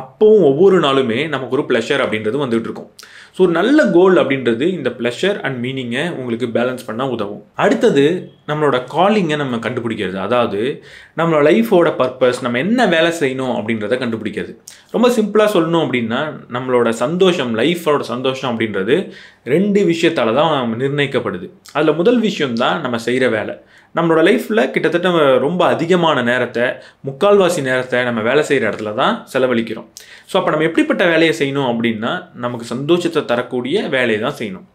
அப்போவும் ஒவ்வொரு நாளுமே நமக்கு ஒரு ப்ளஷர் அப்படின்றது வந்துகிட்டு இருக்கும் ஸோ ஒரு நல்ல கோல் அப்படின்றது இந்த ப்ளஷர் அண்ட் மீனிங்கை உங்களுக்கு பேலன்ஸ் பண்ண உதவும் அடுத்தது நம்மளோட காலிங்கை நம்ம கண்டுபிடிக்கிறது அதாவது நம்மளோட லைஃபோட பர்பஸ் நம்ம என்ன வேலை செய்யணும் அப்படின்றத கண்டுபிடிக்கிறது ரொம்ப சிம்பிளாக சொல்லணும் அப்படின்னா நம்மளோட சந்தோஷம் லைஃபோட சந்தோஷம் அப்படின்றது ரெண்டு விஷயத்தால் தான் நிர்ணயிக்கப்படுது அதில் முதல் விஷயம் தான் நம்ம செய்கிற வேலை நம்மளோட லைஃப்பில் கிட்டத்தட்ட ரொம்ப அதிகமான நேரத்தை முக்கால்வாசி நேரத்தை நம்ம வேலை செய்கிற இடத்துல தான் செலவழிக்கிறோம் ஸோ அப்போ நம்ம எப்படிப்பட்ட வேலையை செய்யணும் அப்படின்னா நமக்கு சந்தோஷத்தை தரக்கூடிய வேலையை தான் செய்யணும்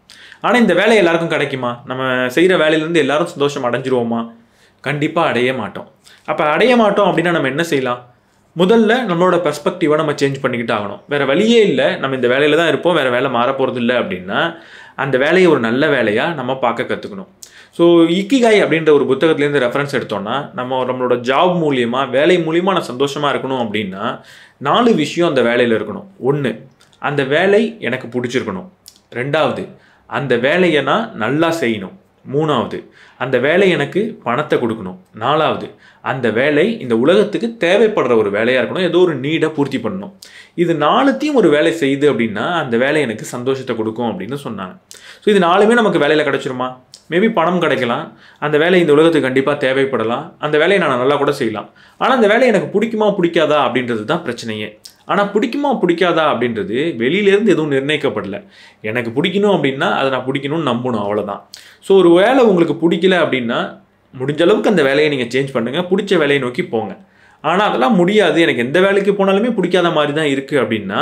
ஆனால் இந்த வேலை எல்லாருக்கும் கிடைக்குமா நம்ம செய்கிற வேலையிலேருந்து எல்லாரும் சந்தோஷம் அடைஞ்சிருவோமா கண்டிப்பாக அடைய மாட்டோம் அப்போ அடைய மாட்டோம் அப்படின்னா நம்ம என்ன செய்யலாம் முதல்ல நம்மளோட பெர்ஸ்பெக்டிவை நம்ம சேஞ்ச் பண்ணிக்கிட்டு ஆகணும் வேறு வழியே இல்லை நம்ம இந்த வேலையில் தான் இருப்போம் வேறு வேலை மாற போகிறது இல்லை அப்படின்னா அந்த வேலையை ஒரு நல்ல வேலையாக நம்ம பார்க்க கற்றுக்கணும் ஸோ இக்கிகாய் அப்படின்ற ஒரு புத்தகத்துலேருந்து ரெஃபரன்ஸ் எடுத்தோம்னா நம்ம நம்மளோட ஜாப் மூலியமாக வேலை மூலியமாக நான் சந்தோஷமாக இருக்கணும் அப்படின்னா நாலு விஷயம் அந்த வேலையில் இருக்கணும் ஒன்று அந்த வேலை எனக்கு பிடிச்சிருக்கணும் ரெண்டாவது அந்த வேலையை நான் நல்லா செய்யணும் மூணாவது அந்த வேலை எனக்கு பணத்தை கொடுக்கணும் நாலாவது அந்த வேலை இந்த உலகத்துக்கு தேவைப்படுற ஒரு வேலையாக இருக்கணும் ஏதோ ஒரு நீடை பூர்த்தி பண்ணணும் இது நாலுத்தையும் ஒரு வேலை செய்யுது அப்படின்னா அந்த வேலை எனக்கு சந்தோஷத்தை கொடுக்கும் அப்படின்னு சொன்னாங்க ஸோ இது நாலுமே நமக்கு வேலையில் கிடச்சிருமா மேபி பணம் கிடைக்கலாம் அந்த வேலை இந்த உலகத்துக்கு கண்டிப்பாக தேவைப்படலாம் அந்த வேலையை நான் நல்லா கூட செய்யலாம் ஆனால் அந்த வேலை எனக்கு பிடிக்குமா பிடிக்காதா அப்படின்றது தான் பிரச்சனையே ஆனால் பிடிக்குமா பிடிக்காதா அப்படின்றது வெளியிலேருந்து எதுவும் நிர்ணயிக்கப்படல எனக்கு பிடிக்கணும் அப்படின்னா அதை நான் பிடிக்கணும்னு நம்பணும் அவ்வளோதான் ஸோ ஒரு வேலை உங்களுக்கு பிடிக்கல அப்படின்னா முடிஞ்ச அளவுக்கு அந்த வேலையை நீங்கள் சேஞ்ச் பண்ணுங்கள் பிடிச்ச வேலையை நோக்கி போங்க ஆனால் அதெல்லாம் முடியாது எனக்கு எந்த வேலைக்கு போனாலுமே பிடிக்காத மாதிரி தான் இருக்குது அப்படின்னா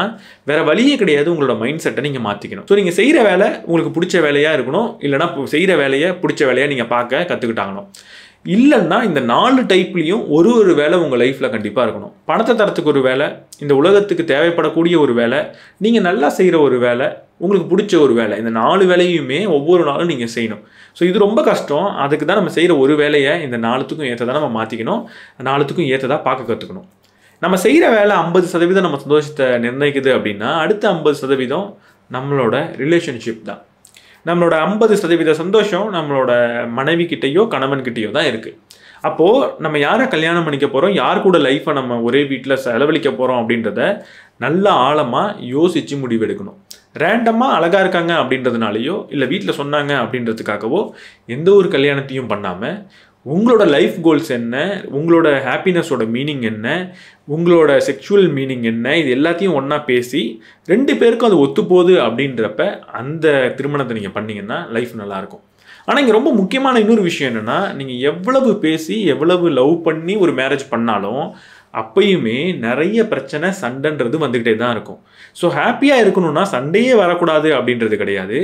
வேறு வழியே கிடையாது உங்களோட மைண்ட் செட்டை நீங்கள் மாற்றிக்கணும் ஸோ நீங்கள் செய்கிற வேலை உங்களுக்கு பிடிச்ச வேலையாக இருக்கணும் இல்லைனா செய்கிற வேலையை பிடிச்ச வேலையாக நீங்கள் பார்க்க கற்றுக்கிட்டாங்கணும் இல்லைன்னா இந்த நாலு டைப்லேயும் ஒரு ஒரு வேலை உங்கள் லைஃப்பில் கண்டிப்பாக இருக்கணும் பணத்தை தரத்துக்கு ஒரு வேலை இந்த உலகத்துக்கு தேவைப்படக்கூடிய ஒரு வேலை நீங்கள் நல்லா செய்கிற ஒரு வேலை உங்களுக்கு பிடிச்ச ஒரு வேலை இந்த நாலு வேலையுமே ஒவ்வொரு நாளும் நீங்கள் செய்யணும் ஸோ இது ரொம்ப கஷ்டம் அதுக்கு தான் நம்ம செய்கிற ஒரு வேலையை இந்த நாலுத்துக்கும் ஏற்றதாக நம்ம மாற்றிக்கணும் நாலுத்துக்கும் ஏற்றதாக பார்க்க கற்றுக்கணும் நம்ம செய்கிற வேலை ஐம்பது சதவீதம் நம்ம சந்தோஷத்தை நிர்ணயிக்குது அப்படின்னா அடுத்த ஐம்பது சதவீதம் நம்மளோட ரிலேஷன்ஷிப் தான் நம்மளோட ஐம்பது சதவீத சந்தோஷம் நம்மளோட கிட்டேயோ கணவன்கிட்டயோ தான் இருக்குது அப்போது நம்ம யாரை கல்யாணம் பண்ணிக்க போகிறோம் யார் கூட லைஃப்பை நம்ம ஒரே வீட்டில் செலவழிக்க போகிறோம் அப்படின்றத நல்ல ஆழமாக யோசித்து முடிவெடுக்கணும் ரேண்டமாக அழகாக இருக்காங்க அப்படின்றதுனாலையோ இல்லை வீட்டில் சொன்னாங்க அப்படின்றதுக்காகவோ எந்த ஒரு கல்யாணத்தையும் பண்ணாமல் உங்களோட லைஃப் கோல்ஸ் என்ன உங்களோட ஹாப்பினஸோட மீனிங் என்ன உங்களோட செக்ஷுவல் மீனிங் என்ன இது எல்லாத்தையும் ஒன்றா பேசி ரெண்டு பேருக்கும் அது ஒத்துப்போகுது அப்படின்றப்ப அந்த திருமணத்தை நீங்கள் பண்ணிங்கன்னா லைஃப் நல்லாயிருக்கும் ஆனால் இங்கே ரொம்ப முக்கியமான இன்னொரு விஷயம் என்னென்னா நீங்கள் எவ்வளவு பேசி எவ்வளவு லவ் பண்ணி ஒரு மேரேஜ் பண்ணாலும் அப்பயுமே நிறைய பிரச்சனை சண்டைன்றது வந்துக்கிட்டே தான் இருக்கும் ஸோ ஹாப்பியாக இருக்கணும்னா சண்டையே வரக்கூடாது அப்படின்றது கிடையாது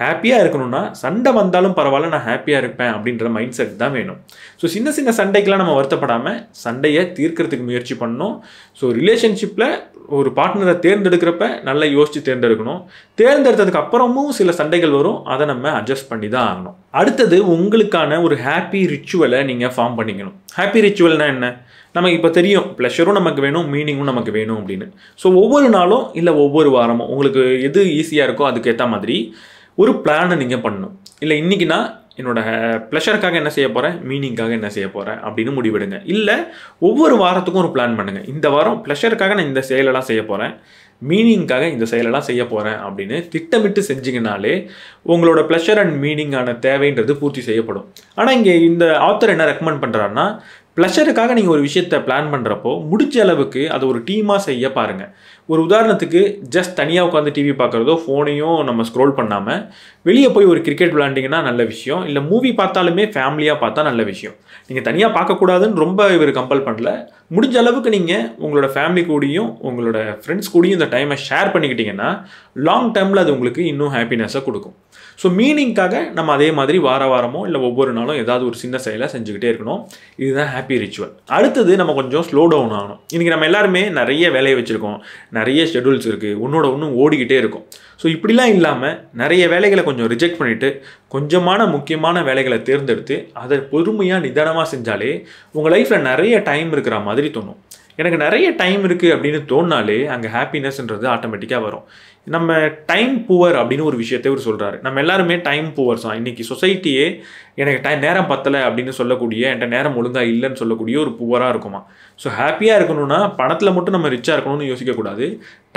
ஹாப்பியாக இருக்கணும்னா சண்டை வந்தாலும் பரவாயில்ல நான் ஹாப்பியாக இருப்பேன் அப்படின்ற மைண்ட் செட் தான் வேணும் ஸோ சின்ன சின்ன சண்டைக்கெலாம் நம்ம வருத்தப்படாமல் சண்டையை தீர்க்கறதுக்கு முயற்சி பண்ணணும் ஸோ ரிலேஷன்ஷிப்பில் ஒரு பார்ட்னரை தேர்ந்தெடுக்கிறப்ப நல்லா யோசித்து தேர்ந்தெடுக்கணும் தேர்ந்தெடுத்ததுக்கு அப்புறமும் சில சண்டைகள் வரும் அதை நம்ம அட்ஜஸ்ட் பண்ணி தான் ஆகணும் அடுத்தது உங்களுக்கான ஒரு ஹாப்பி ரிச்சுவலை நீங்கள் ஃபார்ம் பண்ணிக்கணும் ஹாப்பி ரிச்சுவல்னால் என்ன நமக்கு இப்போ தெரியும் ப்ளஷரும் நமக்கு வேணும் மீனிங்கும் நமக்கு வேணும் அப்படின்னு ஸோ ஒவ்வொரு நாளும் இல்லை ஒவ்வொரு வாரமும் உங்களுக்கு எது ஈஸியாக இருக்கோ அதுக்கேற்ற மாதிரி ஒரு பிளானை நீங்கள் பண்ணணும் இல்லை இன்றைக்கினா என்னோட ப்ளஷருக்காக என்ன செய்ய போகிறேன் மீனிங்காக என்ன செய்ய போகிறேன் அப்படின்னு முடிவெடுங்க இல்லை ஒவ்வொரு வாரத்துக்கும் ஒரு பிளான் பண்ணுங்கள் இந்த வாரம் ப்ளஷருக்காக நான் இந்த செயலெல்லாம் செய்ய போகிறேன் மீனிங்காக இந்த செயலெல்லாம் செய்ய போகிறேன் அப்படின்னு திட்டமிட்டு செஞ்சிங்கனாலே உங்களோட ப்ளஷர் அண்ட் மீனிங்கான தேவைன்றது பூர்த்தி செய்யப்படும் ஆனால் இங்கே இந்த ஆத்தர் என்ன ரெக்கமெண்ட் பண்ணுறாருன்னா ப்ளஷருக்காக நீங்கள் ஒரு விஷயத்தை பிளான் பண்ணுறப்போ முடிஞ்ச அளவுக்கு அதை ஒரு டீமாக செய்ய பாருங்கள் ஒரு உதாரணத்துக்கு ஜஸ்ட் தனியாக உட்காந்து டிவி பார்க்குறதோ ஃபோனையும் நம்ம ஸ்க்ரோல் பண்ணாமல் வெளியே போய் ஒரு கிரிக்கெட் விளாண்டிங்கன்னா நல்ல விஷயம் இல்லை மூவி பார்த்தாலுமே ஃபேமிலியாக பார்த்தா நல்ல விஷயம் நீங்கள் தனியாக பார்க்கக்கூடாதுன்னு ரொம்ப இவர் கம்பல் பண்ணல முடிஞ்ச அளவுக்கு நீங்கள் உங்களோட ஃபேமிலி கூடயும் உங்களோட ஃப்ரெண்ட்ஸ் கூடயும் இந்த டைமை ஷேர் பண்ணிக்கிட்டிங்கன்னா லாங் டேர்மில் அது உங்களுக்கு இன்னும் ஹாப்பினஸ்ஸை கொடுக்கும் ஸோ மீனிங்க்காக நம்ம அதே மாதிரி வார வாரமோ இல்லை ஒவ்வொரு நாளும் ஏதாவது ஒரு சின்ன செயலை செஞ்சுக்கிட்டே இருக்கணும் இதுதான் ஹாப்பி ரிச்சுவல் அடுத்தது நம்ம கொஞ்சம் ஸ்லோ டவுன் ஆகணும் இன்றைக்கி நம்ம எல்லாருமே நிறைய வேலையை வச்சுருக்கோம் நிறைய ஷெடியூல்ஸ் இருக்குது உன்னோட ஒன்றும் ஓடிக்கிட்டே இருக்கும் ஸோ இப்படிலாம் இல்லாமல் நிறைய வேலைகளை கொஞ்சம் ரிஜெக்ட் பண்ணிவிட்டு கொஞ்சமான முக்கியமான வேலைகளை தேர்ந்தெடுத்து அதை பொறுமையாக நிதானமாக செஞ்சாலே உங்கள் லைஃப்பில் நிறைய டைம் இருக்கிற மாதிரி தோணும் எனக்கு நிறைய டைம் இருக்குது அப்படின்னு தோணினாலே அங்கே ஹாப்பினஸ்ன்றது ஆட்டோமேட்டிக்காக வரும் நம்ம டைம் புவர் அப்படின்னு ஒரு விஷயத்தை இவர் சொல்கிறாரு நம்ம எல்லாருமே டைம் புவர்ஸ் தான் இன்றைக்கி சொசைட்டியே எனக்கு டைம் நேரம் பத்தலை அப்படின்னு சொல்லக்கூடிய என்கிட்ட நேரம் ஒழுங்காக இல்லைன்னு சொல்லக்கூடிய ஒரு புவராக இருக்குமா ஸோ ஹாப்பியாக இருக்கணும்னா பணத்தில் மட்டும் நம்ம ரிச்சாக இருக்கணும்னு யோசிக்கக்கூடாது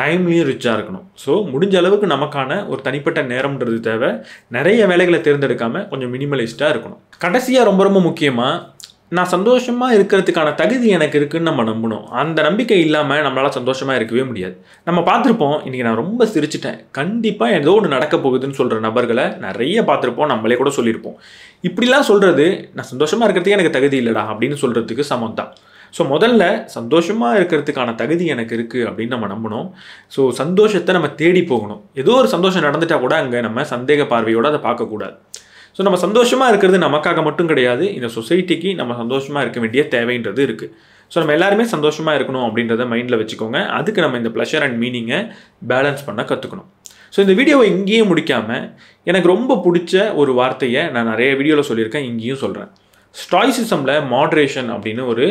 டைம்லேயும் ரிச்சாக இருக்கணும் ஸோ முடிஞ்ச அளவுக்கு நமக்கான ஒரு தனிப்பட்ட நேரம்ன்றது தேவை நிறைய வேலைகளை தேர்ந்தெடுக்காமல் கொஞ்சம் மினிமலைஸ்டாக இருக்கணும் கடைசியாக ரொம்ப ரொம்ப முக்கியமாக நான் சந்தோஷமாக இருக்கிறதுக்கான தகுதி எனக்கு இருக்குதுன்னு நம்ம நம்பணும் அந்த நம்பிக்கை இல்லாமல் நம்மளால் சந்தோஷமாக இருக்கவே முடியாது நம்ம பார்த்துருப்போம் இன்றைக்கி நான் ரொம்ப சிரிச்சிட்டேன் கண்டிப்பாக ஏதோ ஒன்று நடக்க போகுதுன்னு சொல்கிற நபர்களை நிறைய பார்த்துருப்போம் நம்மளே கூட சொல்லியிருப்போம் இப்படிலாம் சொல்கிறது நான் சந்தோஷமாக இருக்கிறதுக்கு எனக்கு தகுதி இல்லைடா அப்படின்னு சொல்கிறதுக்கு சமம் தான் ஸோ முதல்ல சந்தோஷமாக இருக்கிறதுக்கான தகுதி எனக்கு இருக்குது அப்படின்னு நம்ம நம்பணும் ஸோ சந்தோஷத்தை நம்ம தேடி போகணும் ஏதோ ஒரு சந்தோஷம் நடந்துட்டால் கூட அங்கே நம்ம சந்தேக பார்வையோடு அதை பார்க்கக்கூடாது ஸோ நம்ம சந்தோஷமாக இருக்கிறது நமக்காக மட்டும் கிடையாது இந்த சொசைட்டிக்கு நம்ம சந்தோஷமாக இருக்க வேண்டிய தேவைன்றது இருக்குது ஸோ நம்ம எல்லாருமே சந்தோஷமாக இருக்கணும் அப்படின்றத மைண்டில் வச்சுக்கோங்க அதுக்கு நம்ம இந்த ப்ளஷர் அண்ட் மீனிங்கை பேலன்ஸ் பண்ண கற்றுக்கணும் ஸோ இந்த வீடியோவை இங்கேயும் முடிக்காமல் எனக்கு ரொம்ப பிடிச்ச ஒரு வார்த்தையை நான் நிறைய வீடியோவில் சொல்லியிருக்கேன் இங்கேயும் சொல்கிறேன் ஸ்டாய்சிசமில் மாட்ரேஷன் அப்படின்னு ஒரு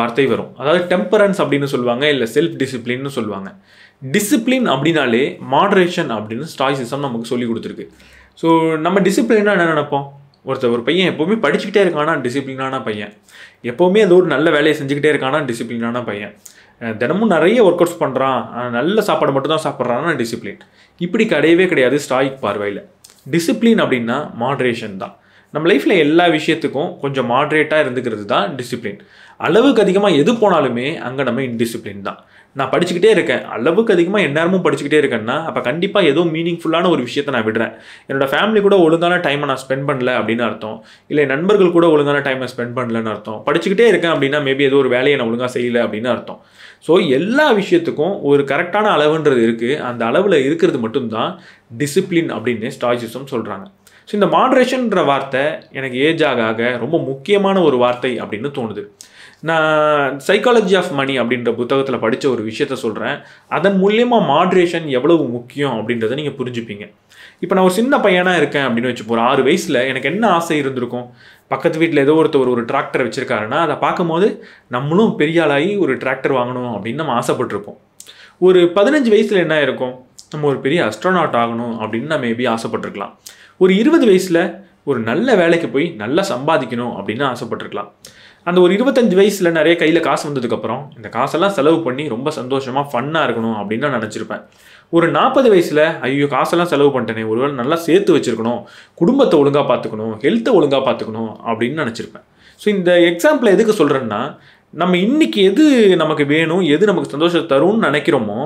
வார்த்தை வரும் அதாவது டெம்பரன்ஸ் அப்படின்னு சொல்லுவாங்க இல்லை செல்ஃப் டிசிப்ளின்னு சொல்லுவாங்க டிசிப்ளின் அப்படின்னாலே மாட்ரேஷன் அப்படின்னு ஸ்டாய்சிசம் நமக்கு சொல்லி கொடுத்துருக்கு ஸோ நம்ம டிசிப்ளினாக என்ன நினப்போம் ஒருத்தர் ஒரு பையன் எப்போவுமே படிச்சுக்கிட்டே இருக்கானா டிசிப்ளினான பையன் எப்போவுமே அது ஒரு நல்ல வேலையை செஞ்சுக்கிட்டே இருக்கானா டிசிப்ளினான பையன் தினமும் நிறைய ஒர்க் அவுட்ஸ் பண்ணுறான் நல்ல சாப்பாடு மட்டும் தான் டிசிப்ளின் இப்படி கிடையவே கிடையாது ஸ்டாயிக் பார்வையில் டிசிப்ளின் அப்படின்னா மாட்ரேஷன் தான் நம்ம லைஃப்பில் எல்லா விஷயத்துக்கும் கொஞ்சம் மாட்ரேட்டாக இருந்துக்கிறது தான் டிசிப்ளின் அளவுக்கு அதிகமாக எது போனாலுமே அங்கே நம்ம இன்டிசிப்ளின் தான் நான் படிச்சுக்கிட்டே இருக்கேன் அளவுக்கு அதிகமாக எந்நேரமும் படிச்சுக்கிட்டே இருக்கேன்னா அப்போ கண்டிப்பாக ஏதோ மீனிங்ஃபுல்லான ஒரு விஷயத்தை நான் விடுறேன் என்னோடய ஃபேமிலி கூட ஒழுங்கான டைமை நான் ஸ்பெண்ட் பண்ணல அப்படின்னு அர்த்தம் இல்லை நண்பர்கள் கூட ஒழுங்கான டைமை ஸ்பெண்ட் பண்ணலன்னு அர்த்தம் படிச்சுக்கிட்டே இருக்கேன் அப்படின்னா மேபி ஏதோ ஒரு வேலையை நான் ஒழுங்காக செய்யலை அப்படின்னு அர்த்தம் ஸோ எல்லா விஷயத்துக்கும் ஒரு கரெக்டான அளவுன்றது இருக்குது அந்த அளவில் இருக்கிறது மட்டும்தான் டிசிப்ளின் அப்படின்னு ஸ்டாஜிஸும் சொல்கிறாங்க ஸோ இந்த மாட்ரேஷன்ற வார்த்தை எனக்கு ஏஜ் ஆக ஆக ரொம்ப முக்கியமான ஒரு வார்த்தை அப்படின்னு தோணுது நான் சைக்காலஜி ஆஃப் மணி அப்படின்ற புத்தகத்தில் படித்த ஒரு விஷயத்த சொல்கிறேன் அதன் மூலியமாக மாட்ரேஷன் எவ்வளவு முக்கியம் அப்படின்றத நீங்கள் புரிஞ்சுப்பீங்க இப்போ நான் ஒரு சின்ன பையனாக இருக்கேன் அப்படின்னு வச்சு ஒரு ஆறு வயசில் எனக்கு என்ன ஆசை இருந்திருக்கும் பக்கத்து வீட்டில் ஏதோ ஒருத்தர் ஒரு டிராக்டர் வச்சுருக்காருன்னா அதை பார்க்கும்போது நம்மளும் பெரிய ஆளாகி ஒரு டிராக்டர் வாங்கணும் அப்படின்னு நம்ம ஆசைப்பட்டிருப்போம் ஒரு பதினஞ்சு வயசில் என்ன இருக்கும் நம்ம ஒரு பெரிய அஸ்ட்ரானாட் ஆகணும் அப்படின்னு நம்ம மேபி ஆசைப்பட்டிருக்கலாம் ஒரு இருபது வயசில் ஒரு நல்ல வேலைக்கு போய் நல்லா சம்பாதிக்கணும் அப்படின்னு ஆசைப்பட்டிருக்கலாம் அந்த ஒரு இருபத்தஞ்சு வயசில் நிறைய கையில் காசு வந்ததுக்கப்புறம் இந்த காசெல்லாம் செலவு பண்ணி ரொம்ப சந்தோஷமாக ஃபன்னாக இருக்கணும் அப்படின்னு நான் நினச்சிருப்பேன் ஒரு நாற்பது வயசில் ஐயோ காசெல்லாம் செலவு பண்ணிட்டேனே ஒரு வேளை நல்லா சேர்த்து வச்சுருக்கணும் குடும்பத்தை ஒழுங்காக பார்த்துக்கணும் ஹெல்த்தை ஒழுங்காக பார்த்துக்கணும் அப்படின்னு நினச்சிருப்பேன் ஸோ இந்த எக்ஸாம்பிள் எதுக்கு சொல்கிறேன்னா நம்ம இன்றைக்கி எது நமக்கு வேணும் எது நமக்கு சந்தோஷத்தை தரும்னு நினைக்கிறோமோ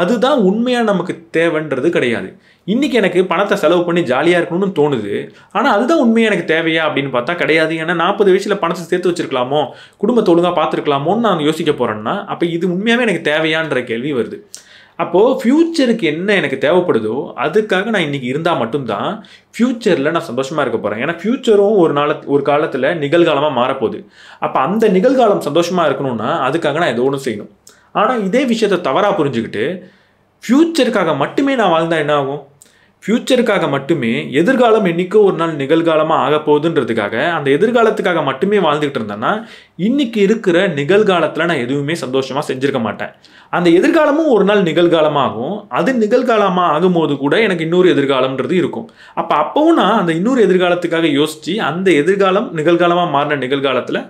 அதுதான் உண்மையாக நமக்கு தேவைன்றது கிடையாது இன்றைக்கி எனக்கு பணத்தை செலவு பண்ணி ஜாலியாக இருக்கணும்னு தோணுது ஆனால் அதுதான் உண்மையாக எனக்கு தேவையா அப்படின்னு பார்த்தா கிடையாது ஏன்னா நாற்பது வயசில் பணத்தை சேர்த்து வச்சிருக்கலாமோ குடும்பத்தை ஒழுங்காக பார்த்துருக்கலாமோன்னு நான் யோசிக்க போகிறேன்னா அப்போ இது உண்மையாகவே எனக்கு தேவையான்ற கேள்வி வருது அப்போது ஃப்யூச்சருக்கு என்ன எனக்கு தேவைப்படுதோ அதுக்காக நான் இன்றைக்கி இருந்தால் மட்டும்தான் ஃப்யூச்சரில் நான் சந்தோஷமாக இருக்க போகிறேன் ஏன்னா ஃப்யூச்சரும் ஒரு நாள ஒரு காலத்தில் நிகழ்காலமாக மாறப்போகுது அப்போ அந்த நிகழ்காலம் சந்தோஷமாக இருக்கணும்னா அதுக்காக நான் ஏதோ ஒன்று செய்யணும் ஆனால் இதே விஷயத்தை தவறாக புரிஞ்சுக்கிட்டு ஃப்யூச்சருக்காக மட்டுமே நான் வாழ்ந்தால் என்ன ஆகும் ஃப்யூச்சருக்காக மட்டுமே எதிர்காலம் என்னைக்கோ ஒரு நாள் நிகழ்காலமாக ஆக போகுதுன்றதுக்காக அந்த எதிர்காலத்துக்காக மட்டுமே வாழ்ந்துகிட்டு இருந்தேன்னா இன்றைக்கி இருக்கிற நிகழ்காலத்தில் நான் எதுவுமே சந்தோஷமாக செஞ்சுருக்க மாட்டேன் அந்த எதிர்காலமும் ஒரு நாள் நிகழ்காலமாகும் அது நிகழ்காலமாக ஆகும்போது கூட எனக்கு இன்னொரு எதிர்காலம்ன்றது இருக்கும் அப்போ அப்போவும் நான் அந்த இன்னொரு எதிர்காலத்துக்காக யோசித்து அந்த எதிர்காலம் நிகழ்காலமாக மாறின நிகழ்காலத்தில்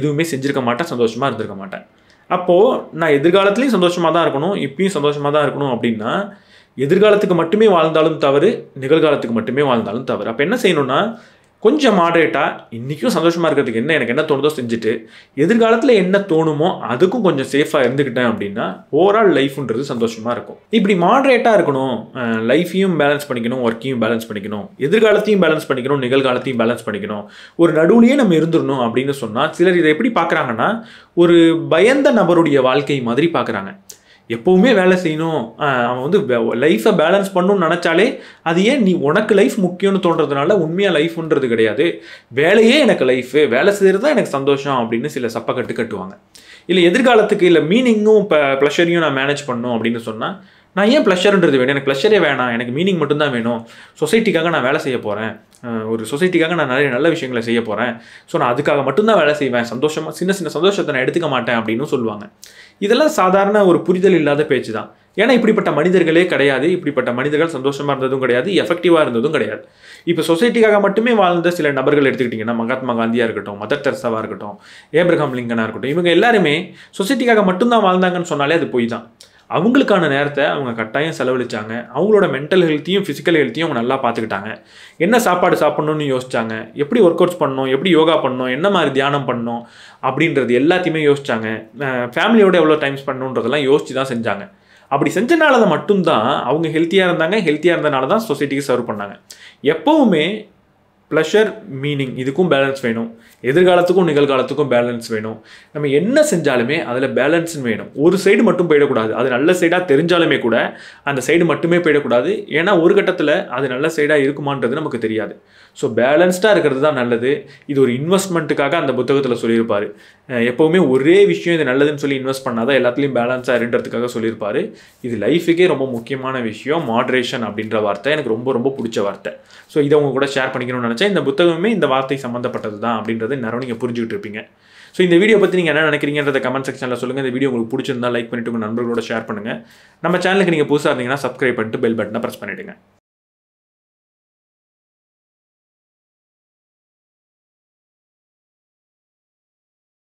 எதுவுமே செஞ்சுருக்க மாட்டேன் சந்தோஷமாக இருந்திருக்க மாட்டேன் அப்போது நான் எதிர்காலத்துலேயும் சந்தோஷமாக தான் இருக்கணும் இப்பயும் சந்தோஷமாக தான் இருக்கணும் அப்படின்னா எதிர்காலத்துக்கு மட்டுமே வாழ்ந்தாலும் தவறு நிகழ்காலத்துக்கு மட்டுமே வாழ்ந்தாலும் தவறு அப்போ என்ன செய்யணும்னா கொஞ்சம் மாடரேட்டாக இன்றைக்கும் சந்தோஷமாக இருக்கிறதுக்கு என்ன எனக்கு என்ன தோணுதோ செஞ்சுட்டு எதிர்காலத்தில் என்ன தோணுமோ அதுக்கும் கொஞ்சம் சேஃபாக இருந்துக்கிட்டேன் அப்படின்னா ஓவரால் லைஃப்ன்றது சந்தோஷமாக இருக்கும் இப்படி மாடரேட்டாக இருக்கணும் லைஃப்பையும் பேலன்ஸ் பண்ணிக்கணும் ஒர்க்கையும் பேலன்ஸ் பண்ணிக்கணும் எதிர்காலத்தையும் பேலன்ஸ் பண்ணிக்கணும் நிகழ்காலத்தையும் பேலன்ஸ் பண்ணிக்கணும் ஒரு நடுவுலையே நம்ம இருந்துடணும் அப்படின்னு சொன்னால் சிலர் இதை எப்படி பார்க்குறாங்கன்னா ஒரு பயந்த நபருடைய வாழ்க்கை மாதிரி பார்க்குறாங்க எப்போவுமே வேலை செய்யணும் அவன் வந்து லைஃப்பை பேலன்ஸ் பண்ணணும்னு நினச்சாலே அது ஏன் நீ உனக்கு லைஃப் முக்கியம்னு தோன்றதுனால உண்மையாக லைஃப்ன்றது கிடையாது வேலையே எனக்கு லைஃபு வேலை செய்கிறது தான் எனக்கு சந்தோஷம் அப்படின்னு சில சப்பை கட்டு கட்டுவாங்க இல்லை எதிர்காலத்துக்கு இல்லை மீனிங்கும் இப்போ ப்ளஷரையும் நான் மேனேஜ் பண்ணும் அப்படின்னு சொன்னால் நான் ஏன் ப்ளஷர்ன்றது வேணும் எனக்கு ப்ளஷரே வேணாம் எனக்கு மீனிங் மட்டும்தான் வேணும் சொசைட்டிக்காக நான் வேலை செய்ய போகிறேன் ஒரு சொசைட்டிக்காக நான் நிறைய நல்ல விஷயங்களை செய்ய போகிறேன் ஸோ நான் அதுக்காக மட்டும்தான் வேலை செய்வேன் சந்தோஷமாக சின்ன சின்ன சந்தோஷத்தை நான் எடுத்துக்க மாட்டேன் அப்படின்னு சொல்லுவாங்க இதெல்லாம் சாதாரண ஒரு புரிதல் இல்லாத பேச்சு தான் ஏன்னா இப்படிப்பட்ட மனிதர்களே கிடையாது இப்படிப்பட்ட மனிதர்கள் சந்தோஷமாக இருந்ததும் கிடையாது எஃபெக்டிவாக இருந்ததும் கிடையாது இப்போ சொசைட்டிக்காக மட்டுமே வாழ்ந்த சில நபர்கள் எடுத்துக்கிட்டிங்கன்னா மகாத்மா காந்தியாக இருக்கட்டும் மதர் தெரசாவாக இருக்கட்டும் ஏப்ரஹாம் லிங்கனாக இருக்கட்டும் இவங்க எல்லாருமே சொசைட்டிக்காக மட்டும்தான் வாழ்ந்தாங்கன்னு சொன்னாலே அது போய் தான் அவங்களுக்கான நேரத்தை அவங்க கட்டாயம் செலவழித்தாங்க அவங்களோட மென்டல் ஹெல்த்தையும் ஃபிசிக்கல் ஹெல்த்தையும் அவங்க நல்லா பார்த்துக்கிட்டாங்க என்ன சாப்பாடு சாப்பிட்ணுன்னு யோசிச்சாங்க எப்படி ஒர்க் அவுட்ஸ் பண்ணணும் எப்படி யோகா பண்ணணும் என்ன மாதிரி தியானம் பண்ணணும் அப்படின்றது எல்லாத்தையுமே யோசித்தாங்க ஃபேமிலியோட எவ்வளோ டைம் பண்ணுன்றதெல்லாம் யோசித்து தான் செஞ்சாங்க அப்படி செஞ்சனால மட்டும்தான் அவங்க ஹெல்த்தியாக இருந்தாங்க ஹெல்த்தியாக இருந்தனால தான் சொசைட்டிக்கு சர்வ் பண்ணாங்க எப்போவுமே ப்ளஷர் மீனிங் இதுக்கும் பேலன்ஸ் வேணும் எதிர்காலத்துக்கும் நிகழ்காலத்துக்கும் பேலன்ஸ் வேணும் நம்ம என்ன செஞ்சாலுமே அதில் பேலன்ஸ்னு வேணும் ஒரு சைடு மட்டும் போயிடக்கூடாது அது நல்ல சைடாக தெரிஞ்சாலுமே கூட அந்த சைடு மட்டுமே போயிடக்கூடாது ஏன்னா ஒரு கட்டத்தில் அது நல்ல சைடாக இருக்குமான்றது நமக்கு தெரியாது ஸோ பேலன்ஸ்டாக இருக்கிறது தான் நல்லது இது ஒரு இன்வெஸ்ட்மெண்ட்டுக்காக அந்த புத்தகத்தில் சொல்லியிருப்பார் எப்போவுமே ஒரே விஷயம் இது நல்லதுன்னு சொல்லி இன்வெஸ்ட் பண்ணாதான் எல்லாத்துலேயும் பேலன்ஸாக இருன்றதுக்காக சொல்லியிருப்பார் இது லைஃபுக்கே ரொம்ப முக்கியமான விஷயம் மாட்ரேஷன் அப்படின்ற வார்த்தை எனக்கு ரொம்ப ரொம்ப பிடிச்ச வார்த்தை ஸோ இதை அவங்க கூட ஷேர் பண்ணிக்கணும்னு நினச்சி ஆரம்பித்தா இந்த புத்தகமே இந்த வார்த்தை சம்மந்தப்பட்டது தான் அப்படின்றத நேரம் நீங்கள் புரிஞ்சுக்கிட்டு இருப்பீங்க ஸோ இந்த வீடியோ பற்றி நீங்கள் என்ன நினைக்கிறீங்கன்றத கமெண்ட் செக்ஷனில் சொல்லுங்கள் இந்த வீடியோ உங்களுக்கு பிடிச்சிருந்தா லைக் பண்ணிவிட்டு உங்கள் நண்பர்களோட ஷேர் பண்ணுங்கள் நம்ம சேனலுக்கு நீங்கள் புதுசாக இருந்தீங்கன்னா சப்ஸ்கிரைப் பண்ணிட்டு பெல் பட்டனை ப்ரெஸ் பண்ணிவிடுங்க